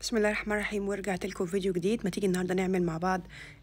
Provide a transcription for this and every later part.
بسم الله الرحمن الرحيم ورجعت لكم فيديو جديد ما تيجي النهارده نعمل مع بعض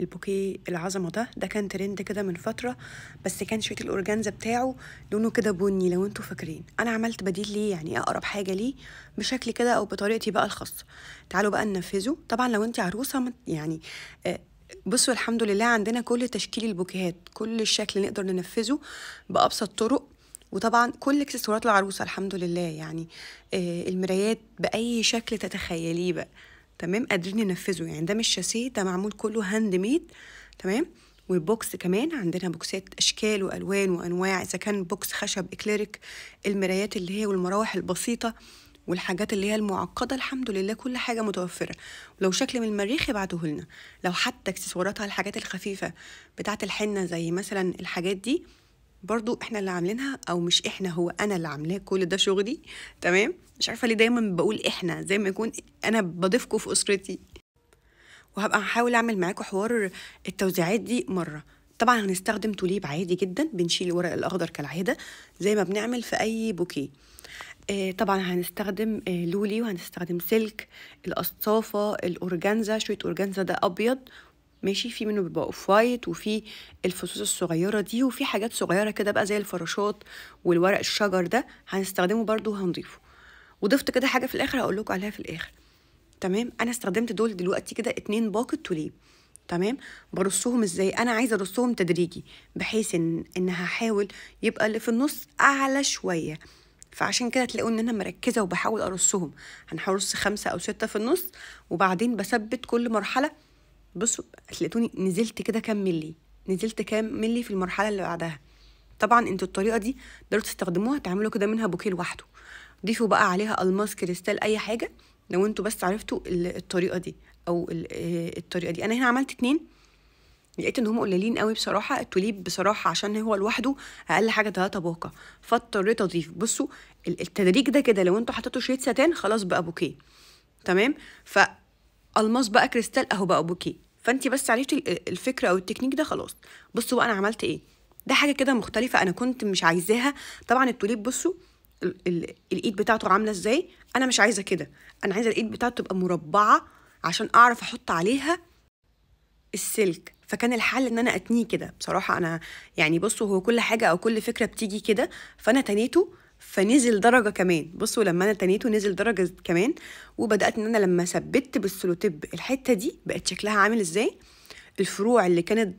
البوكيه العظمه ده ده كان ترند كده من فتره بس كان شويه الاورجانزا بتاعه لونه كده بني لو انتوا فاكرين انا عملت بديل ليه يعني اقرب حاجه ليه بشكل كده او بطريقتي بقى الخاصه تعالوا بقى ننفذه طبعا لو انت عروسه يعني آه، بصوا الحمد لله عندنا كل تشكيل البوكيهات كل الشكل نقدر ننفذه بابسط طرق وطبعا كل اكسسوارات العروسه الحمد لله يعني آه المرايات باي شكل تتخيليه بقى تمام قادرين ننفذه يعني ده مش شاسيه ده معمول كله هاند ميد تمام والبوكس كمان عندنا بوكسات اشكال والوان وانواع اذا كان بوكس خشب اكليريك المرايات اللي هي والمراوح البسيطه والحاجات اللي هي المعقده الحمد لله كل حاجه متوفره ولو شكل من المريخ ابعته لنا لو حتى اكسسواراتها الحاجات الخفيفه بتاعه الحنه زي مثلا الحاجات دي برضو احنا اللي عاملينها او مش احنا هو انا اللي عاملاه كل ده شغلي تمام مش عارفه ليه دايما بقول احنا زي ما يكون انا بضيفكم في اسرتي وهبقى هحاول اعمل معاكم حوار التوزيعات دي مره طبعا هنستخدم توليب عادي جدا بنشيل الورق الاخضر كالعاده زي ما بنعمل في اي بوكيه آه، طبعا هنستخدم آه، لولي وهنستخدم سلك القصافه الاورجانزا شويه اورجانزا ده ابيض ماشي في منه بيبقى اوف وايت وفي الفصوص الصغيره دي وفي حاجات صغيره كده بقى زي الفراشات والورق الشجر ده هنستخدمه برده وهنضيفه وضفت كده حاجه في الاخر هقول لكم عليها في الاخر تمام انا استخدمت دول دلوقتي كده اتنين باقة توليب تمام برصهم ازاي انا عايزه ارصهم تدريجي بحيث ان ان هحاول يبقى اللي في النص اعلى شويه فعشان كده تلاقوا ان انا مركزه وبحاول ارصهم هنحرص خمسه او سته في النص وبعدين بثبت كل مرحله بصوا هتلاقوني نزلت كده كام ملي نزلت كام ملي في المرحله اللي بعدها طبعا انتوا الطريقه دي تقدروا تستخدموها تعملوا كده منها بوكيه لوحده ضيفوا بقى عليها الماس كريستال اي حاجه لو انتوا بس عرفتوا الطريقه دي او آه، الطريقه دي انا هنا عملت اتنين لقيت ان هم قليلين قوي بصراحه التوليب بصراحه عشان هو لوحده اقل حاجه ثلاثة باقه فاضطريت اضيف بصوا التدريج ده كده لو انتوا حطيتوا شريط ساتان خلاص بقى بوكيه تمام ف الماس بقى كريستال اهو بقى بوكي فانت بس عرفتي الفكره او التكنيك ده خلاص بصوا بقى انا عملت ايه ده حاجه كده مختلفه انا كنت مش عايزاها طبعا التوليب بصوا الايد بتاعته عامله ازاي انا مش عايزه كده انا عايزه الايد بتاعته تبقى مربعه عشان اعرف احط عليها السلك فكان الحل ان انا اتنيه كده بصراحه انا يعني بصوا هو كل حاجه او كل فكره بتيجي كده فانا تنيته فنزل درجة كمان بصوا لما أنا تنيته نزل درجة كمان وبدأت إن أنا لما ثبت بالسلوتيب الحتة دي بقت شكلها عامل إزاي الفروع اللي كانت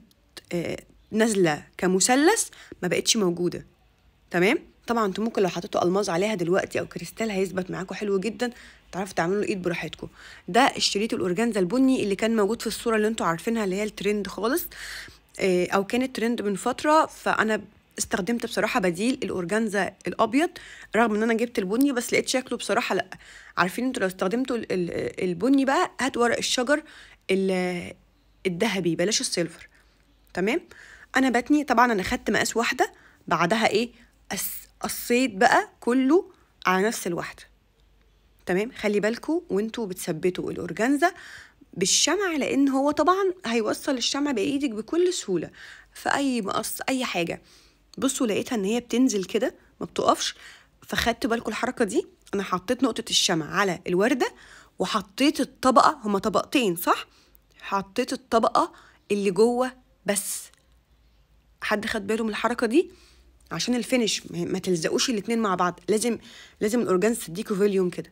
آه، نازلة كمثلث ما بقتش موجودة تمام طبعا انتوا ممكن لو حطيتوا الماظ عليها دلوقتي او كريستال هيثبت معاكم حلو جدا تعرفوا تعملوا الايد براحتكم ده اشتريت الاورجانزا البني اللي كان موجود في الصوره اللي انتوا عارفينها اللي هي الترند خالص آه، او كانت ترند من فتره فانا استخدمت بصراحه بديل الاورجانزا الابيض رغم ان انا جبت البني بس لقيت شكله بصراحه لا عارفين انتوا لو استخدمتوا البني بقى هات ورق الشجر الذهبي بلاش السيلفر تمام انا بتني طبعا انا خدت مقاس واحده بعدها ايه قصيت بقى كله على نفس الواحده تمام خلي بالكم وانتوا بتثبتوا الاورجانزا بالشمع لان هو طبعا هيوصل الشمع بايدك بكل سهوله في اي مقص اي حاجه بصوا لقيتها ان هي بتنزل كده ما بتقفش فخدت بالكم الحركه دي انا حطيت نقطه الشمع على الورده وحطيت الطبقه هما طبقتين صح حطيت الطبقه اللي جوه بس حد خد باله من الحركه دي عشان الفينش ما تلزقوش الاتنين مع بعض لازم لازم الاورجانس تديكوا فوليوم كده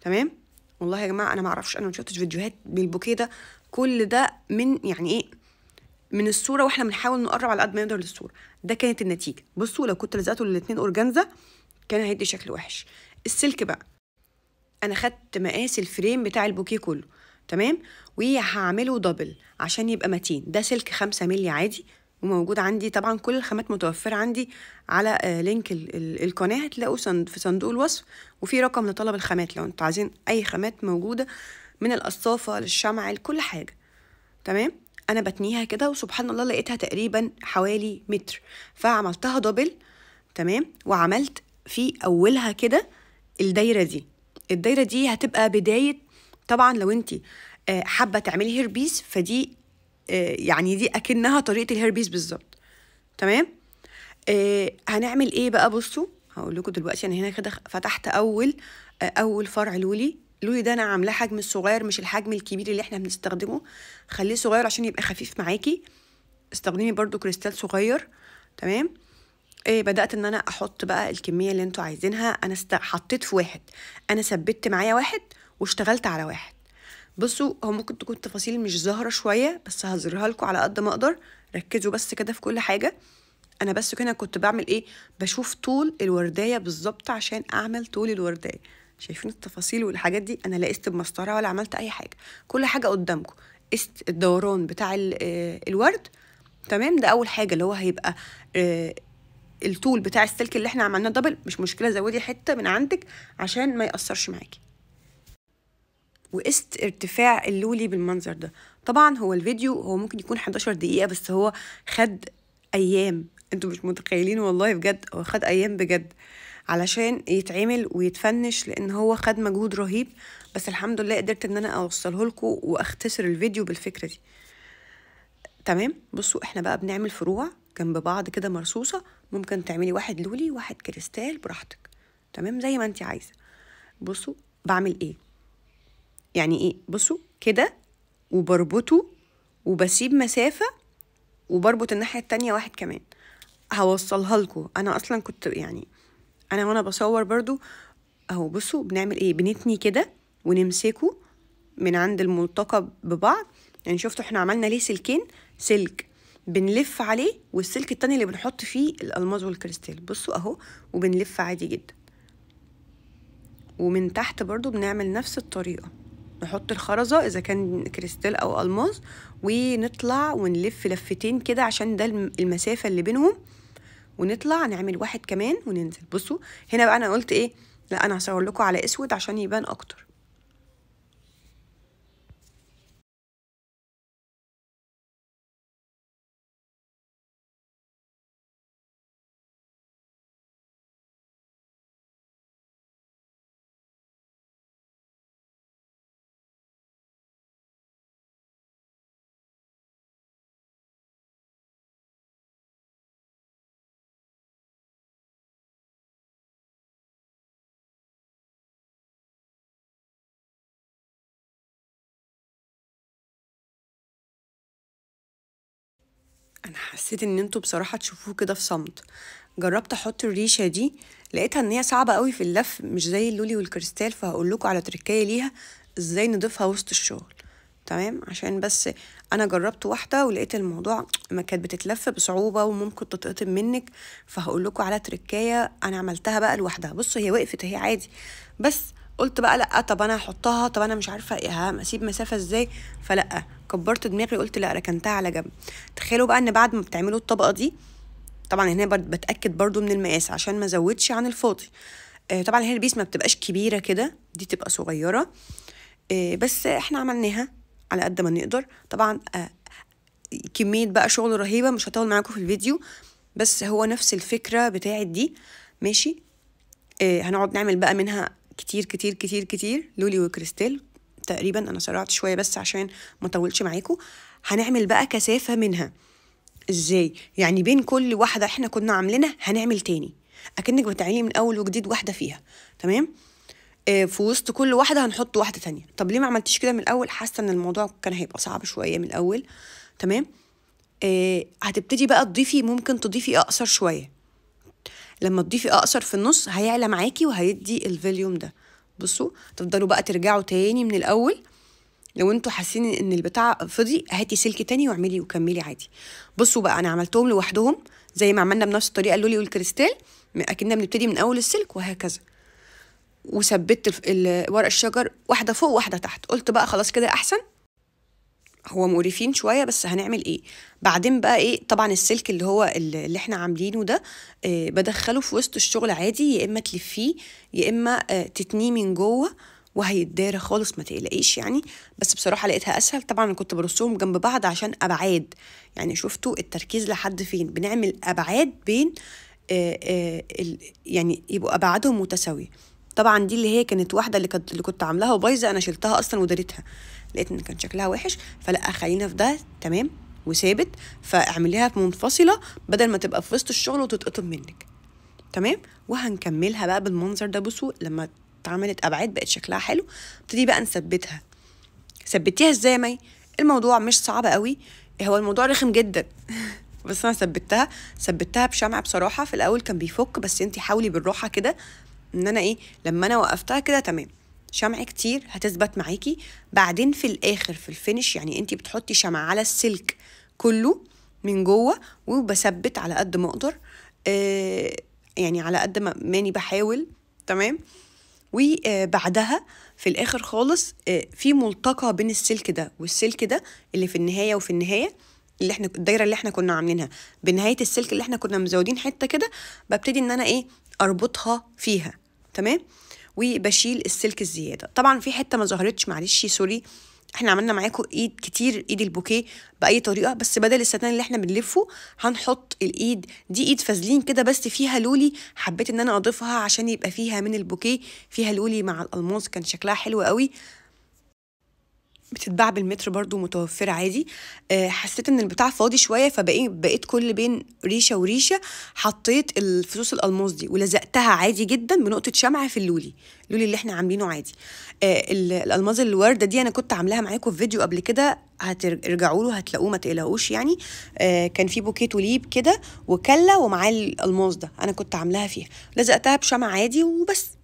تمام والله يا جماعه انا ما اعرفش انا ما شفتش فيديوهات بالبوكيه ده كل ده من يعني ايه من الصوره واحنا بنحاول نقرب على قد ما نقدر للصوره ده كانت النتيجه بصوا لو كنت لزقته الاثنين اورجانزا كان هيدي شكل وحش السلك بقى انا خدت مقاس الفريم بتاع البوكيه كله تمام وهعمله دبل عشان يبقى متين ده سلك خمسة مللي عادي وموجود عندي طبعا كل الخامات متوفرة عندي على آه، لينك القناة هتلاقوه في صندوق الوصف وفي رقم لطلب الخامات لو انتوا عايزين أي خامات موجودة من القصافة للشمع لكل حاجة تمام انا بتنيها كده وسبحان الله لقيتها تقريبا حوالي متر فعملتها دبل تمام وعملت في اولها كده الدايره دي الدايره دي هتبقى بدايه طبعا لو انت آه، حابه تعملي هيربيس فدي آه، يعني دي اكنها طريقه الهيربيس بالظبط تمام آه، هنعمل ايه بقى بصوا هقول لكم دلوقتي انا هنا كده فتحت اول اول فرع لولي لوري ده انا عاملاه حجم الصغير مش الحجم الكبير اللي احنا بنستخدمه خليه صغير عشان يبقى خفيف معاكي استخدمي برضو كريستال صغير تمام إيه بدات ان انا احط بقى الكميه اللي انتوا عايزينها انا است... حطيت في واحد انا ثبت معايا واحد واشتغلت على واحد بصوا هو ممكن تكون التفاصيل مش ظاهره شويه بس هظهرها لكم على قد ما اقدر ركزوا بس كده في كل حاجه انا بس كده كنت بعمل ايه بشوف طول الوردايه بالظبط عشان اعمل طول الوردايه شايفين التفاصيل والحاجات دي انا لا قست بمسطره ولا عملت اي حاجه كل حاجه قدامكم قست الدوران بتاع آه، الورد تمام ده اول حاجه اللي هو هيبقى آه، الطول بتاع السلك اللي احنا عملناه دبل مش مشكله زودي حته من عندك عشان ما ياثرش معاكي وقست ارتفاع اللولي بالمنظر ده طبعا هو الفيديو هو ممكن يكون 11 دقيقه بس هو خد ايام انتوا مش متخيلين والله بجد هو خد ايام بجد علشان يتعمل ويتفنش لان هو خد مجهود رهيب بس الحمد لله قدرت ان انا اوصله لكم واختصر الفيديو بالفكره دي تمام بصوا احنا بقى بنعمل فروع جنب بعض كده مرصوصه ممكن تعملي واحد لولي واحد كريستال براحتك تمام زي ما انت عايزه بصوا بعمل ايه يعني ايه بصوا كده وبربطه وبسيب مسافه وبربط الناحيه التانية واحد كمان هوصلها لكم انا اصلا كنت يعني انا وانا بصور برضو اهو بصوا بنعمل ايه بنتني كده ونمسكه من عند الملتقى ببعض يعني شفتوا احنا عملنا ليه سلكين سلك بنلف عليه والسلك التاني اللي بنحط فيه الالماز والكريستال بصوا اهو وبنلف عادي جدا ومن تحت برضو بنعمل نفس الطريقه نحط الخرزه اذا كان كريستال او الماز ونطلع ونلف لفتين كده عشان ده المسافه اللي بينهم ونطلع نعمل واحد كمان وننزل بصوا هنا بقى انا قلت ايه لا انا هصور لكم على اسود عشان يبان اكتر انا حسيت ان انتوا بصراحه تشوفوه كده في صمت جربت احط الريشه دي لقيتها ان هي صعبه قوي في اللف مش زي اللولي والكريستال فهقول لكم على تركايه ليها ازاي نضيفها وسط الشغل تمام عشان بس انا جربت واحده ولقيت الموضوع ما كانت بتتلف بصعوبه وممكن تتقطم منك فهقول لكم على تركايه انا عملتها بقى لوحدها بصوا هي وقفت هي عادي بس قلت بقى لا طب انا هحطها طب انا مش عارفه ايه اسيب مسافه ازاي فلا كبرت دماغي قلت لا ركنتها على جنب تخيلوا بقى ان بعد ما بتعملوا الطبقه دي طبعا هنا بتاكد برضو من المقاس عشان ما ازودش عن الفاضي آه، طبعا هنا البيس ما بتبقاش كبيره كده دي تبقى صغيره آه، بس احنا عملناها على قد ما نقدر طبعا آه، كميه بقى شغل رهيبه مش هطول معاكم في الفيديو بس هو نفس الفكره بتاعت دي ماشي هنقعد نعمل بقى منها كتير كتير كتير كتير لولي وكريستال تقريبا انا سرعت شويه بس عشان ما اطولش معاكم هنعمل بقى كثافه منها ازاي يعني بين كل واحده احنا كنا عاملينها هنعمل تاني اكنك بتعيني من اول وجديد واحده فيها تمام آه في وسط كل واحده هنحط واحده تانية طب ليه ما عملتيش كده من الاول حاسه ان الموضوع كان هيبقى صعب شويه من الاول تمام آه هتبتدي بقى تضيفي ممكن تضيفي اقصر شويه لما تضيفي اقصر في النص هيعلى معاكي وهيدي الفوليوم ده بصوا تفضلوا بقى ترجعوا تاني من الاول لو انتوا حاسين ان البتاع فضي هاتي سلك تاني واعملي وكملي عادي بصوا بقى انا عملتهم لوحدهم زي ما عملنا بنفس الطريقه اللولي والكريستال اكننا بنبتدي من اول السلك وهكذا وثبت ورق الشجر واحده فوق واحده تحت قلت بقى خلاص كده احسن هو مقرفين شويه بس هنعمل ايه بعدين بقى ايه طبعا السلك اللي هو اللي احنا عاملينه ده آه، بدخله في وسط الشغل عادي يا اما تلفيه يا اما آه، تتنيه من جوه وهيتدارى خالص ما تقلقيش يعني بس بصراحه لقيتها اسهل طبعا انا كنت برصهم جنب بعض عشان ابعاد يعني شفتوا التركيز لحد فين بنعمل ابعاد بين آه، يعني يبقوا ابعادهم متساويه طبعا دي اللي هي كانت واحده اللي كنت اللي كنت عاملاها وبايظه انا شلتها اصلا وداريتها لقيت ان كان شكلها وحش فلا خلينا في ده تمام وثابت فاعمليها منفصله بدل ما تبقى في وسط الشغل وتتقطب منك تمام وهنكملها بقى بالمنظر ده بصوا لما اتعملت ابعاد بقت شكلها حلو ابتدي بقى نثبتها ثبتيها ازاي يا مي الموضوع مش صعب قوي هو الموضوع رخم جدا بس انا ثبتها ثبتها بشمع بصراحه في الاول كان بيفك بس انت حاولي بالراحه كده ان انا ايه لما انا وقفتها كده تمام شمع كتير هتثبت معاكي بعدين في الاخر في الفينش يعني انت بتحطي شمع على السلك كله من جوه وبثبت على قد ما اقدر آه يعني على قد ما ماني بحاول تمام وبعدها في الاخر خالص آه، في ملتقى بين السلك ده والسلك ده اللي في النهايه وفي النهايه اللي احنا الدايره اللي احنا كنا عاملينها بنهايه السلك اللي احنا كنا مزودين حته كده ببتدي ان انا ايه اربطها فيها تمام وبشيل السلك الزياده طبعا في حته ما ظهرتش معلش سوري احنا عملنا معاكم ايد كتير ايد البوكيه باي طريقه بس بدل الستان اللي احنا بنلفه هنحط الايد دي ايد فازلين كده بس فيها لولي حبيت ان انا اضيفها عشان يبقى فيها من البوكيه فيها لولي مع الالماس كان شكلها حلو قوي بتتباع بالمتر برضو متوفرة عادي آه، حسيت ان البتاع فاضي شوية فبقيت كل بين ريشة وريشة حطيت الفصوص الألماس دي ولزقتها عادي جدا بنقطة شمعة في اللولي اللولي اللي احنا عاملينه عادي آه، الألماس الوردة دي أنا كنت عاملاها معاكم في فيديو قبل كده هترجعوا له هتلاقوه ما تقلقوش يعني آه كان في بوكيه توليب كده وكله ومعاه الالماس ده انا كنت عاملاها فيها لزقتها بشمع عادي وبس